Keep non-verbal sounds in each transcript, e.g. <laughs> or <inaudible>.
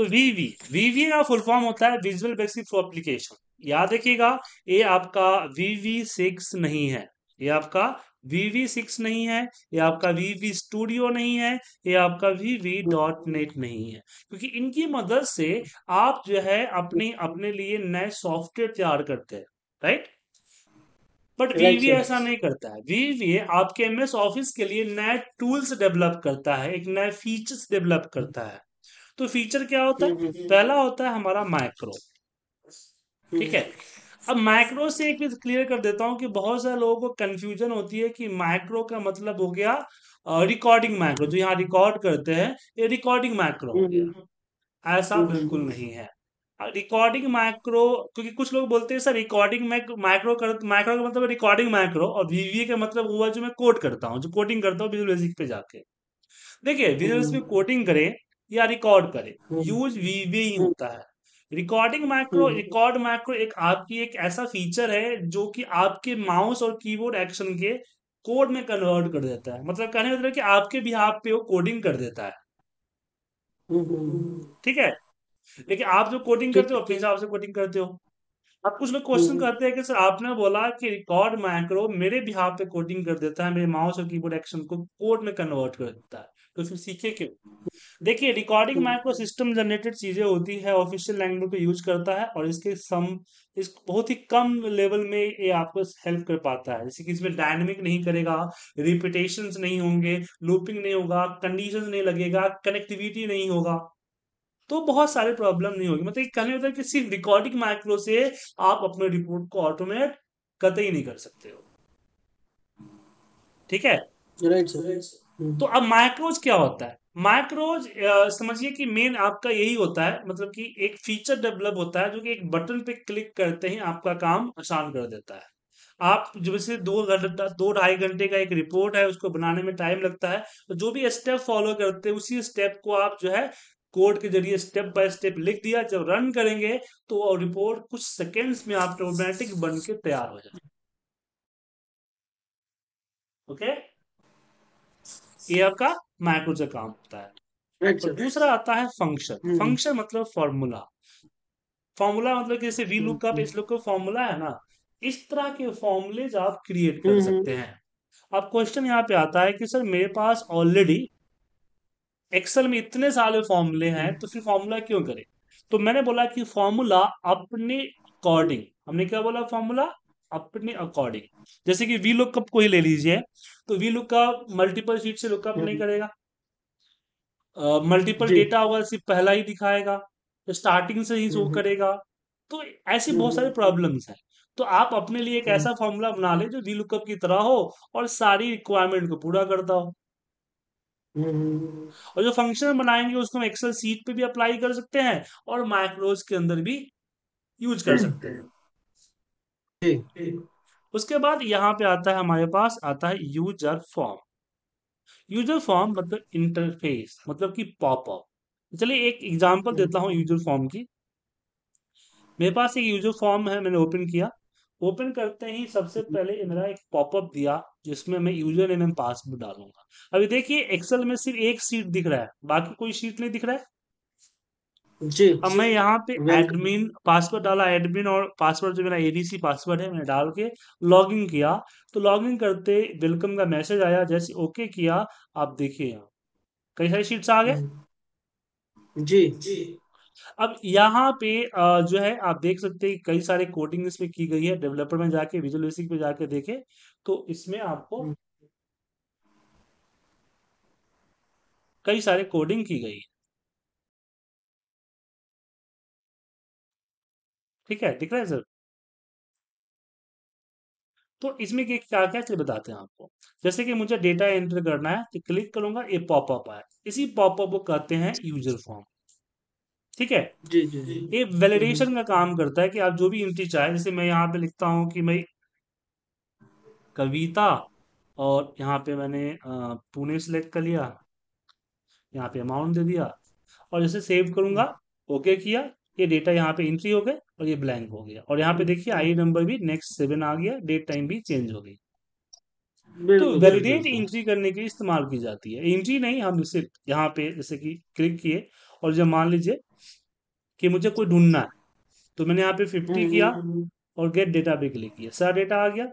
तो वीवी वीवी का full form होता है विजुअल बेसिक फॉर एप्लीकेशन याद रखिएगा ये आपका वीवी सिक्स नहीं है ये आपका वीवी सिक्स नहीं है ये आपका वीवी स्टूडियो नहीं है ये आपका वीवी डॉट नेट नहीं है क्योंकि इनकी मदद से आप जो है अपने अपने लिए नए सॉफ्टवेयर तैयार करते हैं राइट बट वीवी ऐसा नहीं करता है वीवी आपके एमएस ऑफिस के लिए नए टूल्स डेवलप करता है एक नए फीचर्स डेवलप करता है तो फीचर क्या होता है हम्म, हम्म, हम्म। पहला होता है हमारा माइक्रो ठीक है अब माइक्रो से एक चीज क्लियर कर देता हूं कि बहुत सारे लोगों को कंफ्यूजन होती है कि माइक्रो का मतलब हो गया रिकॉर्डिंग माइक्रो जो यहाँ रिकॉर्ड करते हैं ये रिकॉर्डिंग माइक्रो हो गया ऐसा बिल्कुल नहीं है रिकॉर्डिंग माइक्रो क्योंकि कुछ लोग बोलते हैं सर रिकॉर्डिंग माइक्रो कर माइक्रो का मतलब रिकॉर्डिंग माइक्रो और वीवीए का मतलब हुआ जो मैं कोड करता हूँ जो कोटिंग करता हूँ विजुअल बेसिक पे जाके देखिए विजुअल कोटिंग करें या रिकॉर्ड करे यूज वीवीई होता है रिकॉर्डिंग माइक्रो रिकॉर्ड माइक्रो एक आपकी एक ऐसा फीचर है जो कि आपके माउस और कीबोर्ड एक्शन के कोड में कन्वर्ट कर देता है मतलब कहने मतलब कि आपके भी आप पे वो कोडिंग कर देता है हम्म, हम्म, हम्म। ठीक है लेकिन आप जो कोडिंग करते हो अपने हिसाब से कोडिंग करते हो अब कुछ लोग क्वेश्चन करते हैं कि सर आपने बोला कि रिकॉर्ड माइक्रो मेरे बिहाव पे कोडिंग कर देता है मेरे माउस और कीबोर्ड एक्शन को कोड में कन्वर्ट कर देता है तो फिर सीखे क्यों देखिए रिकॉर्डिंग माइक्रो सिस्टम जनरेटेड चीजें होती है ऑफिशियल लैंग्वेज को यूज करता है और इसके सम इस बहुत ही कम लेवल में ये आपको हेल्प कर पाता है जैसे कि इसमें डायनेमिक नहीं करेगा रिपीटेशन नहीं होंगे लूपिंग नहीं होगा कंडीशन नहीं लगेगा कनेक्टिविटी नहीं होगा तो बहुत सारे प्रॉब्लम नहीं होगी मतलब कहने होता मतलब है कि सिर्फ रिकॉर्डिंग माइक्रो से आप अपने रिपोर्ट को ऑटोमेट कतई नहीं कर सकते हो ठीक है तो अब माइक्रोज क्या होता है माइक्रोज समझिए कि मेन आपका यही होता है मतलब कि एक फीचर डेवलप होता है जो कि एक बटन पे क्लिक करते ही आपका काम आसान कर देता है आप जैसे दो घंटा दो ढाई घंटे का एक रिपोर्ट है उसको बनाने में टाइम लगता है तो जो भी स्टेप फॉलो करते हैं उसी स्टेप को आप जो है कोड के जरिए स्टेप बाय स्टेप लिख दिया जब रन करेंगे तो रिपोर्ट कुछ सेकेंड्स में आप ऑटोमेटिक बन के तैयार हो जाए ओके ये आपका मैक्रो से काम होता है तो दूसरा आता है फंक्शन फंक्शन hmm. मतलब फॉर्मूला फॉर्मूला मतलब जैसे वी लुक अप इस लुक का फॉर्मूला है ना इस तरह के फॉर्मूलेज आप क्रिएट कर hmm, hmm. सकते हैं अब क्वेश्चन यहाँ पे आता है कि सर मेरे पास ऑलरेडी एक्सेल में इतने सारे फॉर्मूले हैं तो फिर फॉर्मूला क्यों करें तो मैंने बोला कि फॉर्मूला अपने अकॉर्डिंग हमने क्या बोला फॉर्मूला अपने अकॉर्डिंग जैसे कि वी लुकअप को ही ले लीजिए तो वी लुकअप मल्टीपल शीट से लुकअप नहीं करेगा मल्टीपल डेटा होगा सिर्फ पहला ही दिखाएगा स्टार्टिंग तो से ही शो करेगा तो ऐसे बहुत सारे प्रॉब्लम्स हैं तो आप अपने लिए एक हम्म। ऐसा फॉर्मूला बना ले जो वी लुकअप की तरह हो और सारी रिक्वायरमेंट को पूरा करता हो और जो फंक्शन बनाएंगे उसको हम एक्सेल सीट पे भी अप्लाई कर सकते हैं और माइक्रोज के अंदर भी यूज कर हम्म। सकते हैं उसके बाद यहाँ पे आता है हमारे पास आता है यूजर फॉर्म यूजर फॉर्म मतलब इंटरफेस मतलब कि पॉपअप चलिए एक एग्जांपल देता हूँ यूजर फॉर्म की मेरे पास एक यूजर फॉर्म है मैंने ओपन किया ओपन करते ही सबसे पहले मेरा एक पॉपअप दिया जिसमें मैं यूजर नेम एंड पासवर्ड डालूंगा अभी देखिए एक्सेल में सिर्फ एक सीट दिख रहा है बाकी कोई सीट नहीं दिख रहा है जी अब मैं यहाँ पे एडमिन पासवर्ड डाला एडमिन और पासवर्ड जो मेरा एडीसी पासवर्ड है मैंने डाल के लॉग इन किया तो लॉग इन करते वेलकम का मैसेज आया जैसे ओके किया आप देखिए यहाँ कई सारी शीट्स आ गए हम्म। जी जी अब यहाँ पे जो है आप देख सकते हैं कई सारे कोडिंग इसमें की गई है डेवलपर में जाके विजुअल बेसिक में जाके देखे तो इसमें आपको हम्म। कई सारे कोडिंग की गई है ठीक है दिख रहा है सर तो इसमें क्या क्या क्या चलिए बताते हैं आपको जैसे कि मुझे डेटा एंटर करना है तो क्लिक करूंगा ये पॉपअप आया इसी पॉपअप को कहते हैं यूजर फॉर्म ठीक है जी जी ये वैलिडेशन हम्म। का काम करता है कि आप जो भी एंट्री चाहे जैसे मैं यहाँ पे लिखता हूं कि भाई कविता और यहाँ पे मैंने पुणे सेलेक्ट कर लिया यहाँ पे अमाउंट दे दिया और जैसे सेव करूंगा ओके किया ये डेटा यहाँ पे एंट्री हो गया और ये ब्लैंक हो गया और यहाँ पे देखिए आई नंबर e भी नेक्स्ट सेवन आ गया डेट टाइम भी चेंज हो गई तो वैलिडेट एंट्री करने के लिए इस्तेमाल की जाती है एंट्री नहीं हम इसे यहाँ पे जैसे कि क्लिक किए और जब मान लीजिए कि मुझे कोई ढूंढना है तो मैंने यहाँ पे फिफ्टी हम्म, किया हम्म, हम्म। और गेट डेटा पे क्लिक किया सारा डेटा आ गया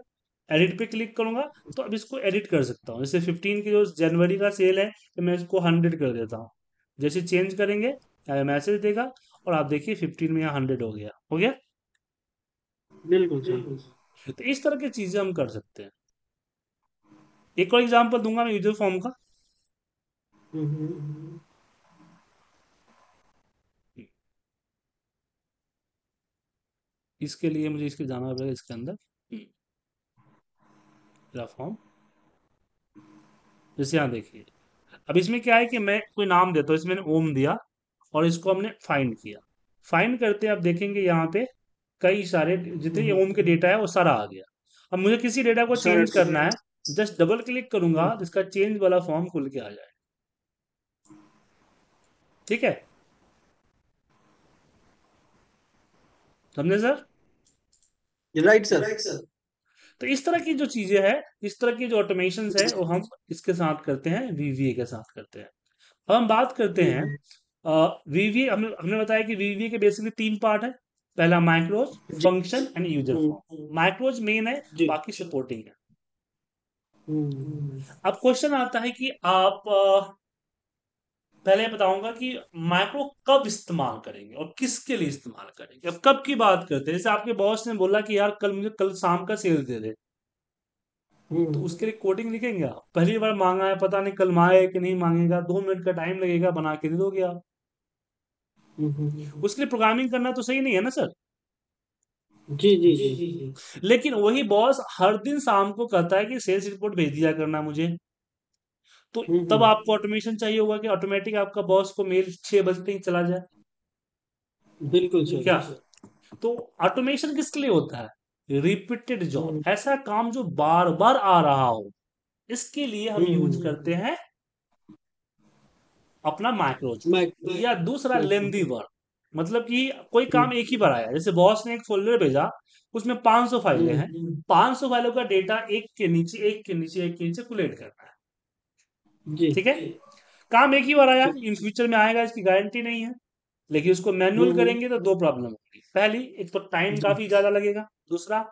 एडिट पे क्लिक करूंगा तो अब इसको एडिट कर सकता हूँ जैसे फिफ्टीन की जो जनवरी का सेल है तो मैं इसको हंड्रेड कर देता हूँ जैसे चेंज करेंगे मैसेज देगा और आप देखिए फिफ्टीन में यहाँ हंड्रेड हो गया हो गया बिल्कुल तो इस तरह की चीजें हम कर सकते हैं एक और एग्जाम्पल दूंगा मैं यूजर फॉर्म का इसके लिए मुझे इसके जाना पड़ेगा इसके अंदर फॉर्म जैसे यहाँ देखिए अब इसमें क्या है कि मैं कोई नाम देता हूं इसमें ओम दिया और इसको हमने फाइंड किया फाइंड करते आप देखेंगे यहाँ पे कई सारे जितने हम्म। ओम के डेटा है वो सारा आ गया अब मुझे किसी डेटा को चेंज करना है जस्ट डबल क्लिक करूंगा जिसका चेंज वाला फॉर्म खुल के आ जाए ठीक है समझे सर राइट सर तो इस तरह की जो चीजें हैं इस तरह की जो ऑटोमेशन है वो हम इसके साथ करते हैं वीवीए के साथ करते हैं अब हम बात करते हैं हम्म। वीवी हम, हमने बताया कि वीवी के बेसिकली तीन पार्ट हम्म, हम्म। है पहला micros function and user form micros main है बाकी सपोर्टिंग है अब क्वेश्चन आता है कि आप पहले बताऊंगा कि माइक्रो कब इस्तेमाल करेंगे और किसके लिए इस्तेमाल करेंगे अब कब की बात करते हैं जैसे आपके बॉस ने बोला कि यार कल मुझे कल शाम का सेल दे दे हम्म। तो उसके लिए कोडिंग लिखेंगे आप पहली बार मांगा है पता नहीं कल मांगे कि नहीं मांगेगा दो मिनट का टाइम लगेगा बना के दे दोगे आप उसके लिए प्रोग्रामिंग करना तो सही नहीं है ना सर जी जी जी जी लेकिन वही बॉस हर दिन शाम को कहता है कि सेल्स रिपोर्ट भेज दिया करना मुझे तो तब आपको ऑटोमेशन चाहिए होगा कि ऑटोमेटिक आपका बॉस को मेल छह बजते ही चला जाए बिल्कुल क्या तो ऑटोमेशन किसके लिए होता है रिपीटेड जॉब हम्म। ऐसा काम जो बार बार आ रहा हो इसके लिए हम यूज करते हैं अपना माइक्रोज या दूसरा लेंदी वर्ड मतलब कि कोई काम hmm. एक ही बार आया जैसे बॉस ने एक फोल्डर भेजा उसमें 500 फाइलें hmm, हैं 500 hmm। फाइलों का डेटा एक के नीचे एक के नीचे एक के नीचे कुलेट करना है ठीक है काम एक ही बार आया इन फ्यूचर में आएगा इसकी गारंटी नहीं है लेकिन उसको मैनुअल करेंगे तो दो प्रॉब्लम होगी पहली एक तो टाइम काफी ज्यादा लगेगा दूसरा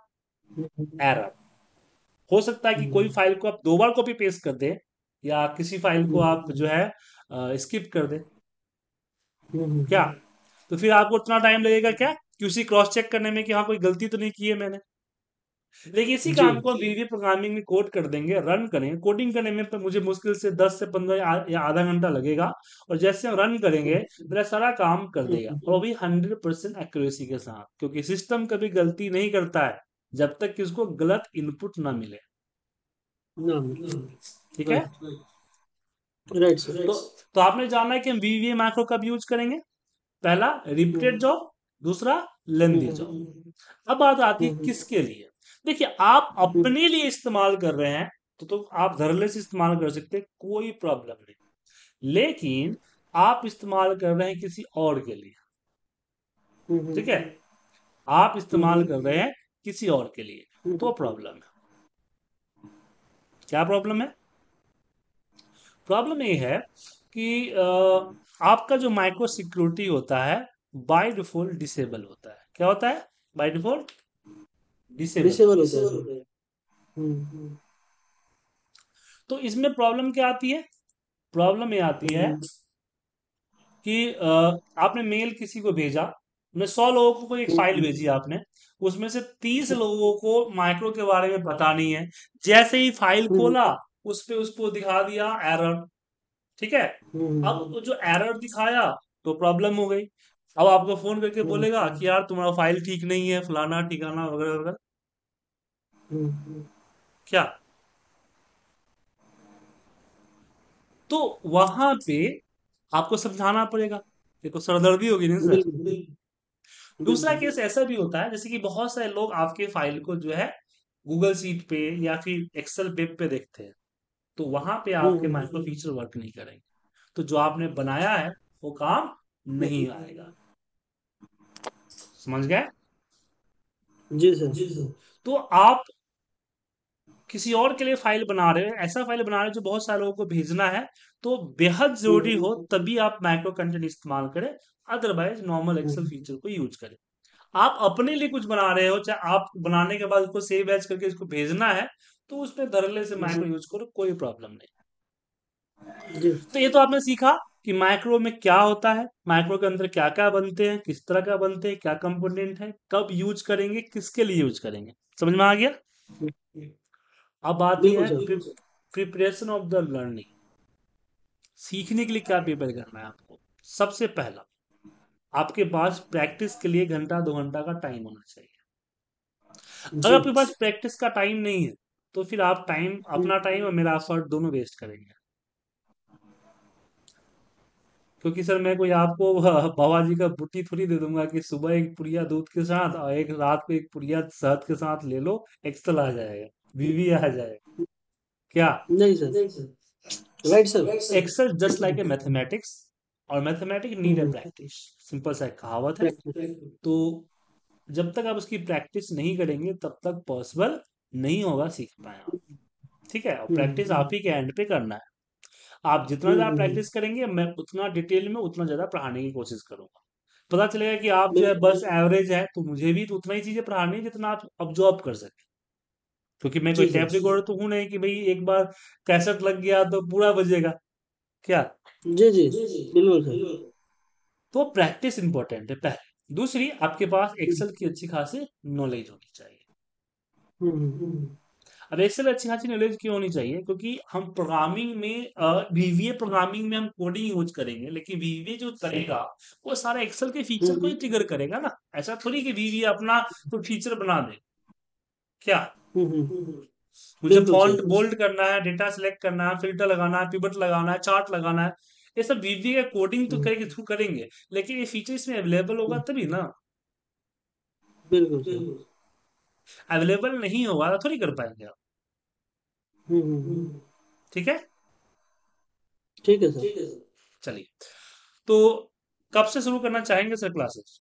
एरर हो सकता है कि कोई फाइल को आप दो बार कॉपी पेस्ट कर दे या किसी फाइल को आप जो है स्किप कर दे हम्म। क्या तो फिर आपको उतना टाइम लगेगा क्या क्यूसी क्रॉस चेक करने में कि हाँ कोई गलती तो नहीं की है मैंने लेकिन इसी काम को वीवी प्रोग्रामिंग में कोड कर देंगे रन करेंगे कोडिंग करने में तो मुझे मुश्किल से दस से पंद्रह या आधा घंटा लगेगा और जैसे हम रन करेंगे मेरा सारा काम कर देगा हम्म। और वो भी हंड्रेड परसेंट एक्यूरेसी के साथ क्योंकि सिस्टम कभी गलती नहीं करता है जब तक कि उसको गलत इनपुट ना मिले ठीक है राइट तो, तो आपने जाना है कि हम वीवीए मैक्रो कब यूज करेंगे पहला रिपीटेड जॉब दूसरा लेंदी जॉब अब बात आती है किसके लिए देखिए आप अपने लिए इस्तेमाल कर रहे हैं तो तो आप धरले से इस्तेमाल कर सकते हैं कोई प्रॉब्लम नहीं लेकिन आप इस्तेमाल कर रहे हैं किसी और के लिए ठीक है आप इस्तेमाल कर रहे हैं किसी और के लिए तो प्रॉब्लम है क्या प्रॉब्लम है प्रॉब्लम ये है कि आपका जो माइक्रो सिक्योरिटी होता है बाय डिफॉल्ट डिसेबल होता है क्या होता है बाय डिफॉल्ट डिसेबल हम्म, हम्म। तो इसमें प्रॉब्लम क्या आती है प्रॉब्लम ये आती है हम्म। कि आपने मेल किसी को भेजा मैं सौ लोगों को एक फाइल भेजी आपने उसमें से तीस लोगों को माइक्रो के बारे में पता नहीं है जैसे ही फाइल खोला उस पे उसको दिखा दिया एरर ठीक है हम्म। अब जो एरर दिखाया तो प्रॉब्लम हो गई अब आपको फोन करके हम्म। बोलेगा कि यार तुम्हारा फाइल ठीक नहीं है फलाना ठिकाना वगैरह वगैरह हम्म। क्या तो वहां पे आपको समझाना पड़ेगा देखो सरदर्दी होगी नहीं सर दूसरा केस ऐसा भी होता है जैसे कि बहुत सारे लोग आपके फाइल को जो है गूगल सीट पे या फिर एक्सेल वेब पे देखते हैं तो वहां पे आपके माइक्रो फीचर वर्क नहीं करेंगे तो जो आपने बनाया है वो काम नहीं आएगा समझ गए जी सर जी सर तो आप किसी और के लिए फाइल बना रहे हो ऐसा फाइल बना रहे हो जो बहुत सारे लोगों को भेजना है तो बेहद जरूरी हो हम्म। तभी आप माइक्रो कंटेंट इस्तेमाल करें अदरवाइज नॉर्मल एक्सेल फीचर को यूज करें आप अपने लिए कुछ बना रहे हो चाहे आप बनाने के बाद उसको सेव एज करके इसको भेजना है तो उसमें धरले से माइक्रो यूज करो कोई प्रॉब्लम नहीं तो ये तो आपने सीखा कि माइक्रो में क्या होता है माइक्रो के अंदर क्या क्या बनते हैं किस तरह का बनते हैं क्या कंपोनेंट है कब यूज करेंगे किसके लिए यूज करेंगे समझ में आ गया अब आती है प्रिपरेशन ऑफ द लर्निंग सीखने के लिए क्या प्रिपेयर करना है आपको सबसे पहला आपके पास प्रैक्टिस के लिए घंटा दो घंटा का टाइम होना चाहिए अगर आपके पास प्रैक्टिस का टाइम नहीं है तो फिर आप टाइम अपना टाइम और मेरा एफर्ट दोनों वेस्ट करेंगे क्योंकि सर मैं कोई आपको <laughs> बाबा जी का बुटी थोड़ी दे दूंगा कि सुबह एक पुड़िया दूध के साथ और एक रात को एक पुड़िया शहद के साथ ले लो एक्सल आ जाएगा बीवी आ जाएगा क्या नहीं sir right sir Excel just like a mathematics और mathematics need a practice simple सा कहावत है तो जब तक आप उसकी प्रैक्टिस नहीं करेंगे तब तक पॉसिबल नहीं होगा सीख पाए आप ठीक है प्रैक्टिस हम्म, हम्म। आप ही के एंड पे करना है आप जितना हम्म, ज्यादा प्रैक्टिस करेंगे मैं उतना डिटेल में उतना ज्यादा पढ़ाने की कोशिश करूंगा पता चलेगा कि आप जो है बस एवरेज है तो मुझे भी तो उतना ही चीजें पढ़ानी है जितना आप ऑब्जॉर्व कर सके क्योंकि मैं कोई टैप रिकॉर्डर तो हूं नहीं कि भाई एक बार कैसेट लग गया तो पूरा बजेगा क्या जी जी बिल्कुल तो प्रैक्टिस इंपॉर्टेंट है पहले दूसरी आपके पास एक्सेल की अच्छी खासी नॉलेज होनी चाहिए हम्म, हम्म। अब रेसल अच्छी खासी नॉलेज क्यों होनी चाहिए क्योंकि हम प्रोग्रामिंग में वीवीए प्रोग्रामिंग में हम कोडिंग यूज करेंगे लेकिन वीवीए जो करेगा वो सारा एक्सेल के फीचर हम्म, को ही ट्रिगर करेगा ना ऐसा थोड़ी कि वीवीए अपना कोई तो फीचर बना दे क्या मुझे फॉन्ट बोल्ड करना है डेटा सेलेक्ट करना है फिल्टर लगाना है पिवट लगाना है चार्ट लगाना है ये सब वीवीए का कोडिंग तो करेंगे थ्रू करेंगे लेकिन ये फीचर इसमें अवेलेबल होगा तभी ना बिल्कुल अवेलेबल नहीं होगा तो थोड़ी कर पाएंगे आप हम्म, हम्म, हम्म। ठीक है ठीक है सर चलिए तो कब से शुरू करना चाहेंगे सर क्लासेस